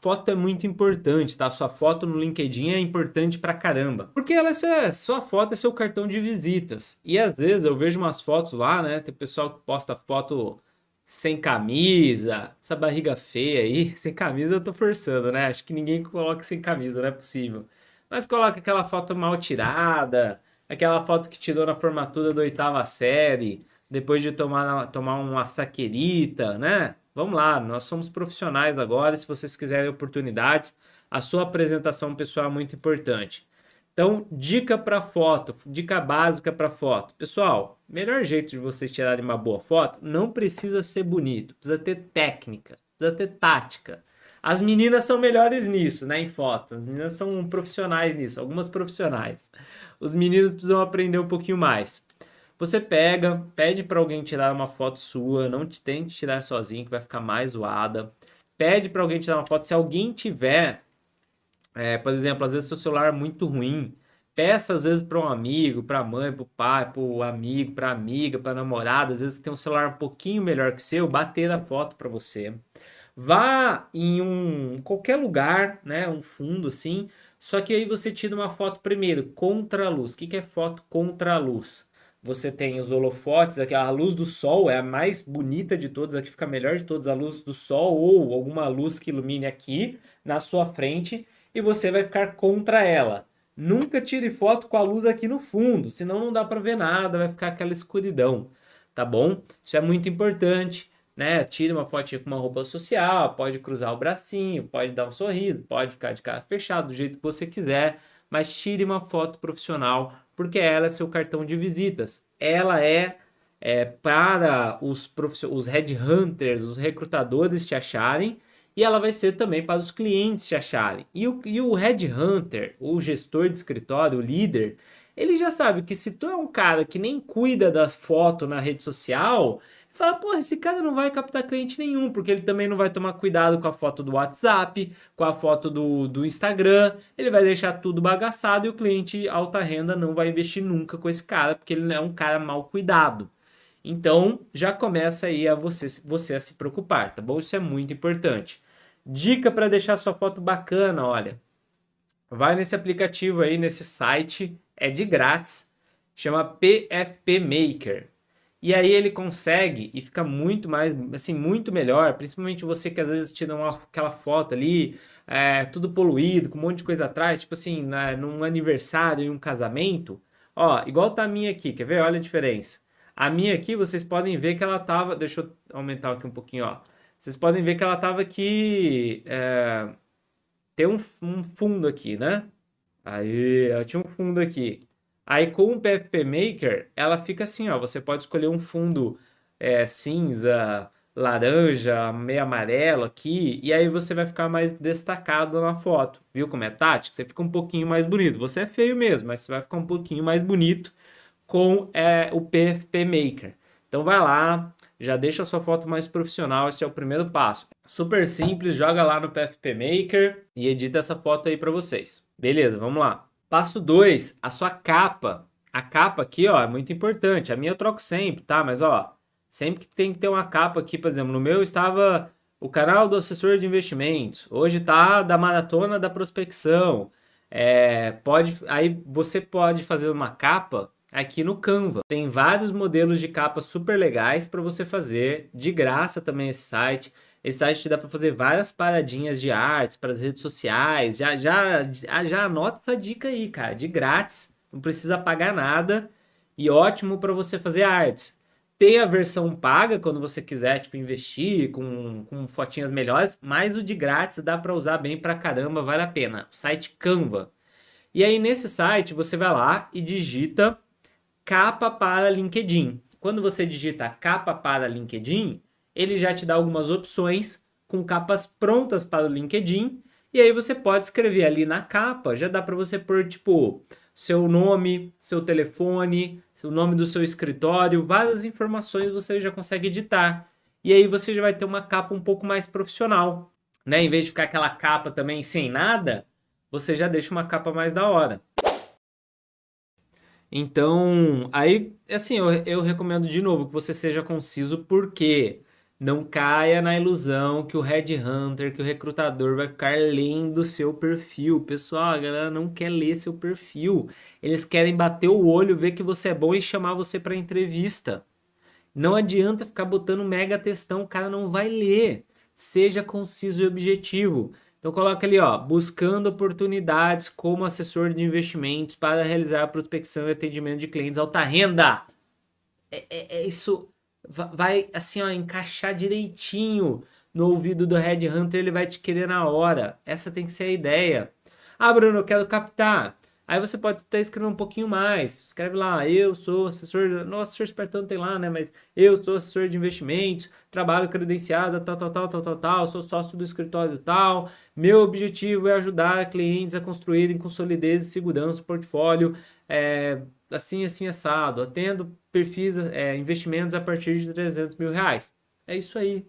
foto é muito importante, tá? Sua foto no LinkedIn é importante pra caramba. Porque ela é, é sua foto é seu cartão de visitas. E às vezes eu vejo umas fotos lá, né? Tem pessoal que posta foto sem camisa, essa barriga feia aí. Sem camisa eu tô forçando, né? Acho que ninguém coloca sem camisa, não é possível. Mas coloca aquela foto mal tirada, aquela foto que tirou na formatura da oitava série, depois de tomar, tomar uma saquerita, né? Vamos lá, nós somos profissionais agora. Se vocês quiserem oportunidades, a sua apresentação pessoal é muito importante. Então, dica para foto, dica básica para foto. Pessoal, melhor jeito de vocês tirarem uma boa foto não precisa ser bonito, precisa ter técnica, precisa ter tática. As meninas são melhores nisso, né? Em foto. As meninas são profissionais nisso, algumas profissionais. Os meninos precisam aprender um pouquinho mais. Você pega, pede para alguém tirar uma foto sua, não te tente tirar sozinho que vai ficar mais zoada. Pede para alguém tirar uma foto. Se alguém tiver, é, por exemplo, às vezes seu celular é muito ruim, peça às vezes para um amigo, para a mãe, para o pai, para o amigo, para amiga, para namorada, às vezes que tem um celular um pouquinho melhor que o seu, bater a foto para você. Vá em um qualquer lugar, né, um fundo assim, só que aí você tira uma foto primeiro contra a luz. O que, que é foto contra a luz? você tem os holofotes, aqui a luz do sol é a mais bonita de todas, Aqui fica fica melhor de todas, a luz do sol ou alguma luz que ilumine aqui na sua frente e você vai ficar contra ela. Nunca tire foto com a luz aqui no fundo, senão não dá para ver nada, vai ficar aquela escuridão, tá bom? Isso é muito importante, né? Tire uma fotinha com uma roupa social, pode cruzar o bracinho, pode dar um sorriso, pode ficar de cara fechado, do jeito que você quiser, mas tire uma foto profissional, porque ela é seu cartão de visitas. Ela é, é para os, profiss... os headhunters, os recrutadores te acharem, e ela vai ser também para os clientes te acharem. E o, e o headhunter, o gestor de escritório, o líder, ele já sabe que se tu é um cara que nem cuida da foto na rede social, fala, pô, esse cara não vai captar cliente nenhum, porque ele também não vai tomar cuidado com a foto do WhatsApp, com a foto do, do Instagram, ele vai deixar tudo bagaçado e o cliente alta renda não vai investir nunca com esse cara, porque ele é um cara mal cuidado. Então, já começa aí a você, você a se preocupar, tá bom? Isso é muito importante. Dica para deixar sua foto bacana, olha. Vai nesse aplicativo aí, nesse site, é de grátis, chama PFP Maker. E aí ele consegue e fica muito mais, assim, muito melhor, principalmente você que às vezes tira uma, aquela foto ali, é, tudo poluído, com um monte de coisa atrás, tipo assim, na, né, num aniversário em um casamento. Ó, igual tá a minha aqui, quer ver? Olha a diferença. A minha aqui, vocês podem ver que ela tava, deixa eu aumentar aqui um pouquinho, ó. Vocês podem ver que ela tava aqui, é, tem um, um fundo aqui, né? Aí, ela tinha um fundo aqui. Aí com o PFP Maker, ela fica assim, ó, você pode escolher um fundo é, cinza, laranja, meio amarelo aqui, e aí você vai ficar mais destacado na foto. Viu como é tática? Você fica um pouquinho mais bonito. Você é feio mesmo, mas você vai ficar um pouquinho mais bonito com é, o PFP Maker. Então vai lá, já deixa a sua foto mais profissional, esse é o primeiro passo. Super simples, joga lá no PFP Maker e edita essa foto aí para vocês. Beleza, vamos lá. Passo 2, a sua capa. A capa aqui, ó, é muito importante. A minha eu troco sempre, tá? Mas, ó, sempre que tem que ter uma capa aqui, por exemplo, no meu estava o canal do assessor de investimentos. Hoje tá da maratona da prospecção. É, pode, aí você pode fazer uma capa aqui no Canva. Tem vários modelos de capa super legais para você fazer de graça também esse site. Esse site dá para fazer várias paradinhas de artes para as redes sociais. Já, já, já anota essa dica aí, cara, de grátis, não precisa pagar nada e ótimo para você fazer artes. Tem a versão paga quando você quiser, tipo, investir com, com fotinhas melhores, mas o de grátis dá para usar bem pra caramba, vale a pena. O site Canva. E aí nesse site você vai lá e digita capa para LinkedIn. Quando você digita capa para LinkedIn, ele já te dá algumas opções com capas prontas para o LinkedIn. E aí você pode escrever ali na capa, já dá para você pôr tipo seu nome, seu telefone, o nome do seu escritório, várias informações você já consegue editar. E aí você já vai ter uma capa um pouco mais profissional, né? Em vez de ficar aquela capa também sem nada, você já deixa uma capa mais da hora. Então, aí, assim, eu, eu recomendo de novo que você seja conciso, porque não caia na ilusão que o headhunter, que o recrutador vai ficar lendo seu perfil. Pessoal, a galera não quer ler seu perfil. Eles querem bater o olho, ver que você é bom e chamar você para entrevista. Não adianta ficar botando mega textão, o cara não vai ler. Seja conciso e objetivo. Então coloca ali, ó, buscando oportunidades como assessor de investimentos para realizar prospecção e atendimento de clientes alta renda. É, é, é isso vai assim, ó, encaixar direitinho no ouvido do Red Hunter, ele vai te querer na hora. Essa tem que ser a ideia. Ah, Bruno, eu quero captar. Aí você pode até escrever um pouquinho mais. Escreve lá, eu sou assessor. Nossa, assessor espertão tem lá, né? Mas eu sou assessor de investimentos, trabalho credenciado, tal, tal, tal, tal, tal, tal, sou sócio do escritório tal. Meu objetivo é ajudar clientes a construírem com solidez e segurança o portfólio. É, assim, assim, assado, atendo perfis, é, investimentos a partir de 300 mil reais. É isso aí,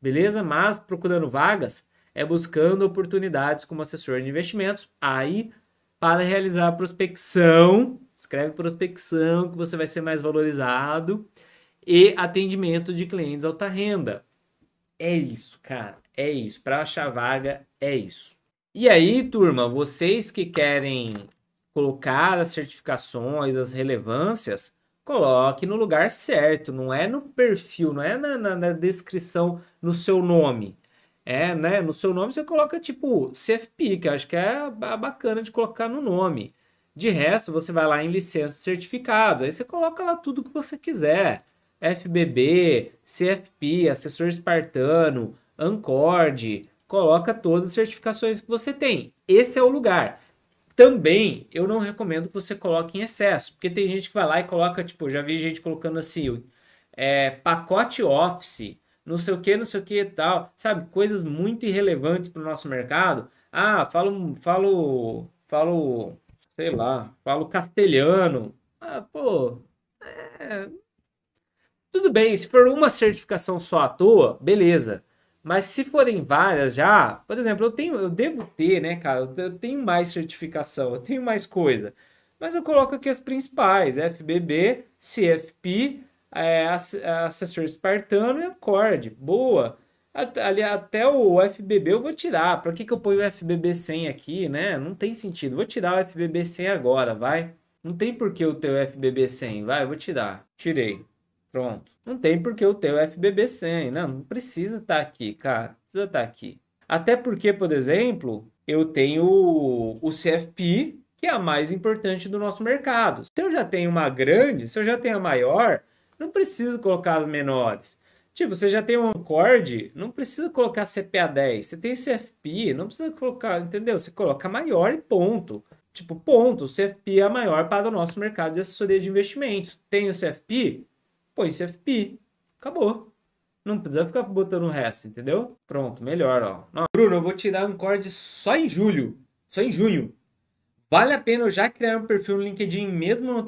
beleza? Mas procurando vagas é buscando oportunidades como assessor de investimentos, aí para realizar a prospecção, escreve prospecção que você vai ser mais valorizado e atendimento de clientes alta renda. É isso, cara, é isso. Para achar vaga, é isso. E aí, turma, vocês que querem colocar as certificações, as relevâncias, coloque no lugar certo, não é no perfil, não é na, na, na descrição, no seu nome. É, né? No seu nome você coloca tipo CFP, que eu acho que é bacana de colocar no nome. De resto, você vai lá em licenças certificados, aí você coloca lá tudo que você quiser. FBB, CFP, assessor espartano, Ancord, coloca todas as certificações que você tem. Esse é o lugar. Também eu não recomendo que você coloque em excesso, porque tem gente que vai lá e coloca, tipo, já vi gente colocando assim, é, pacote Office, não sei o que, não sei o que e tal, sabe? Coisas muito irrelevantes para o nosso mercado. Ah, falo, falo, falo, sei lá, falo castelhano. Ah, pô, é... tudo bem, se for uma certificação só à toa, beleza. Mas se forem várias já, por exemplo, eu tenho, eu devo ter, né, cara? Eu tenho mais certificação, eu tenho mais coisa. Mas eu coloco aqui as principais: FBB, CFP, é, assessor espartano e Accord. Boa. Ali, até o FBB eu vou tirar. Para que, que eu ponho o FBB 100 aqui, né? Não tem sentido. Vou tirar o FBB 100 agora, vai. Não tem por que eu ter o FBB 100, vai. Vou tirar. Tirei. Pronto. Não tem porque eu tenho FBB 100, né? Não precisa estar tá aqui, cara. Não precisa estar tá aqui. Até porque, por exemplo, eu tenho o CFP que é a mais importante do nosso mercado. Se eu já tenho uma grande, se eu já tenho a maior, não preciso colocar as menores. Tipo, você já tem um Cord, não precisa colocar CPA 10. Você tem CFP, não precisa colocar, entendeu? Você coloca maior e ponto. Tipo, ponto. O CFP é a maior para o nosso mercado de assessoria de investimentos. Tem o CFP? põe CFP. É acabou. Não precisa ficar botando o resto, entendeu? Pronto, melhor, ó. Bruno, eu vou te dar um cord só em julho. Só em junho. Vale a pena eu já criar um perfil no LinkedIn, mesmo não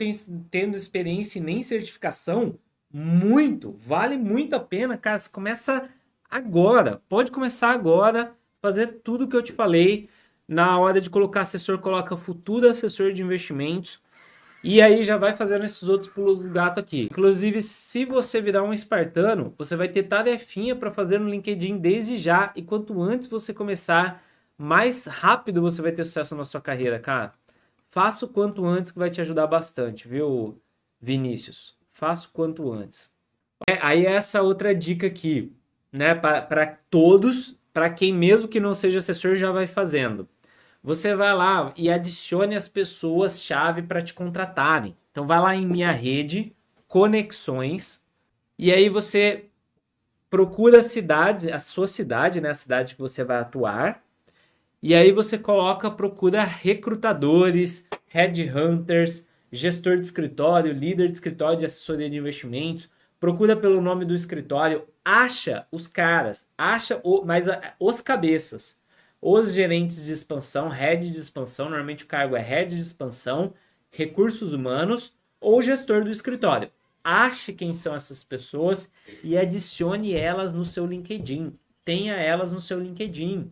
tendo experiência e nem certificação? Muito, vale muito a pena, cara. Você começa agora, pode começar agora, fazer tudo que eu te falei. Na hora de colocar assessor, coloca futuro assessor de investimentos. E aí já vai fazendo esses outros pulos do gato aqui. Inclusive, se você virar um espartano, você vai ter tarefinha para fazer no LinkedIn desde já. E quanto antes você começar, mais rápido você vai ter sucesso na sua carreira, cara. Faça o quanto antes que vai te ajudar bastante, viu, Vinícius? Faça o quanto antes. É, aí é essa outra dica aqui, né, para todos, para quem mesmo que não seja assessor já vai fazendo. Você vai lá e adicione as pessoas chave para te contratarem. Então vai lá em minha rede, conexões, e aí você procura a cidade, a sua cidade, né, a cidade que você vai atuar. E aí você coloca, procura recrutadores, headhunters, gestor de escritório, líder de escritório de assessoria de investimentos, procura pelo nome do escritório, acha os caras, acha o, mas os cabeças. Os gerentes de expansão, head de expansão, normalmente o cargo é head de expansão, recursos humanos ou gestor do escritório. Ache quem são essas pessoas e adicione elas no seu LinkedIn. Tenha elas no seu LinkedIn.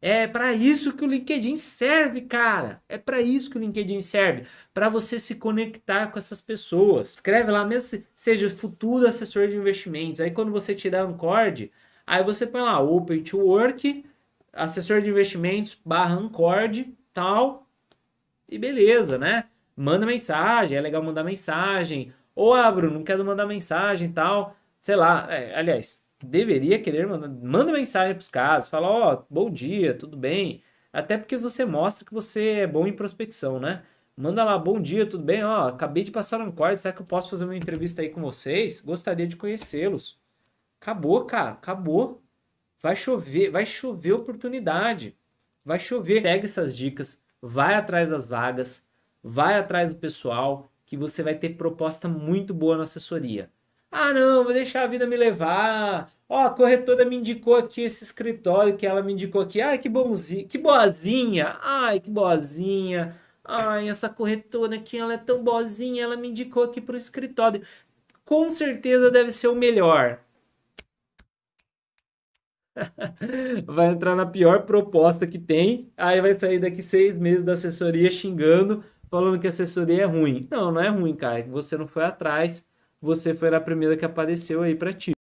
É para isso que o LinkedIn serve, cara. É para isso que o LinkedIn serve, para você se conectar com essas pessoas. Escreve lá mesmo, seja futuro assessor de investimentos. Aí quando você tirar um cord, aí você põe lá open to work assessor de investimentos barra Ancord, tal, e beleza, né? Manda mensagem, é legal mandar mensagem. Ou, ah, Bruno, não quero mandar mensagem tal. Sei lá, é, aliás, deveria querer mandar. Manda mensagem para os caras, fala, ó, oh, bom dia, tudo bem. Até porque você mostra que você é bom em prospecção, né? Manda lá, bom dia, tudo bem? Ó, acabei de passar um corte, será que eu posso fazer uma entrevista aí com vocês? Gostaria de conhecê-los. Acabou, cara, acabou. Vai chover, vai chover oportunidade. Vai chover. Pega essas dicas, vai atrás das vagas, vai atrás do pessoal, que você vai ter proposta muito boa na assessoria. Ah, não, vou deixar a vida me levar. Ó, a corretora me indicou aqui esse escritório que ela me indicou aqui. Ai, que bonzinha, que boazinha. Ai, que boazinha. Ai, essa corretora aqui, ela é tão boazinha, ela me indicou aqui para o escritório. Com certeza deve ser o melhor. vai entrar na pior proposta que tem, aí vai sair daqui seis meses da assessoria xingando, falando que a assessoria é ruim. Não, não é ruim, cara. Você não foi atrás, você foi a primeira que apareceu aí para ti.